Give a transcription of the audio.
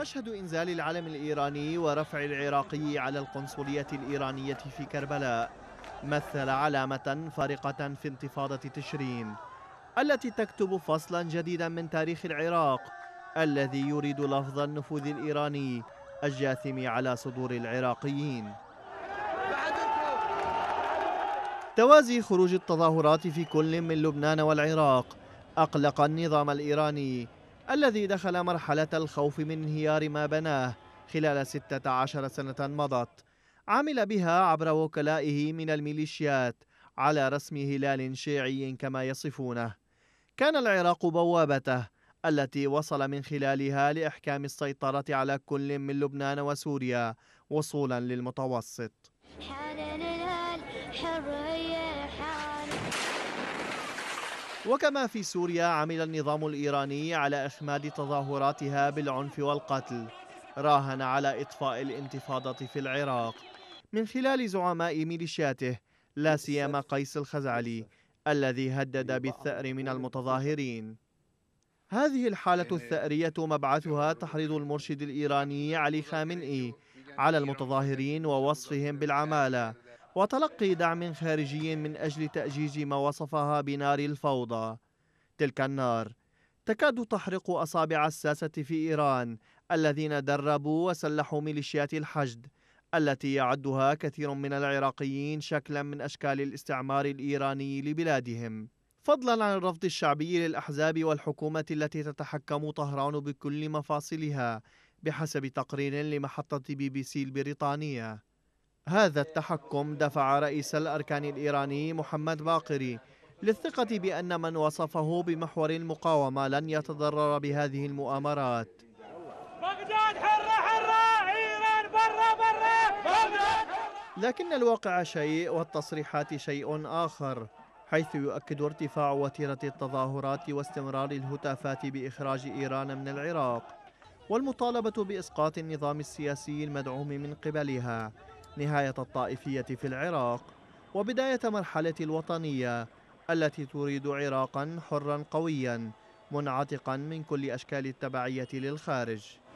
مشهد إنزال العلم الإيراني ورفع العراقي على القنصلية الإيرانية في كربلاء مثل علامة فارقة في انتفاضة تشرين التي تكتب فصلا جديدا من تاريخ العراق الذي يريد لفظ النفوذ الإيراني الجاثم على صدور العراقيين توازي خروج التظاهرات في كل من لبنان والعراق أقلق النظام الإيراني الذي دخل مرحلة الخوف من انهيار ما بناه خلال 16 سنة مضت عمل بها عبر وكلائه من الميليشيات على رسم هلال شيعي كما يصفونه كان العراق بوابته التي وصل من خلالها لإحكام السيطرة على كل من لبنان وسوريا وصولا للمتوسط وكما في سوريا عمل النظام الإيراني على إخماد تظاهراتها بالعنف والقتل راهن على إطفاء الانتفاضة في العراق من خلال زعماء ميليشياته لا سيما قيس الخزعلي الذي هدد بالثأر من المتظاهرين هذه الحالة الثأرية مبعثها تحريض المرشد الإيراني علي خامنئي على المتظاهرين ووصفهم بالعمالة وتلقي دعم خارجي من أجل تأجيج ما وصفها بنار الفوضى تلك النار تكاد تحرق أصابع الساسة في إيران الذين دربوا وسلحوا ميليشيات الحشد التي يعدها كثير من العراقيين شكلا من أشكال الاستعمار الإيراني لبلادهم فضلا عن الرفض الشعبي للأحزاب والحكومة التي تتحكم طهران بكل مفاصلها بحسب تقرير لمحطة بي بي سي البريطانية هذا التحكم دفع رئيس الأركان الإيراني محمد باقري للثقة بأن من وصفه بمحور المقاومة لن يتضرر بهذه المؤامرات بغداد حرة حرة إيران برا برا بغداد لكن الواقع شيء والتصريحات شيء آخر حيث يؤكد ارتفاع وتيرة التظاهرات واستمرار الهتافات بإخراج إيران من العراق والمطالبة بإسقاط النظام السياسي المدعوم من قبلها نهاية الطائفية في العراق وبداية مرحلة الوطنية التي تريد عراقا حرا قويا منعتقا من كل أشكال التبعية للخارج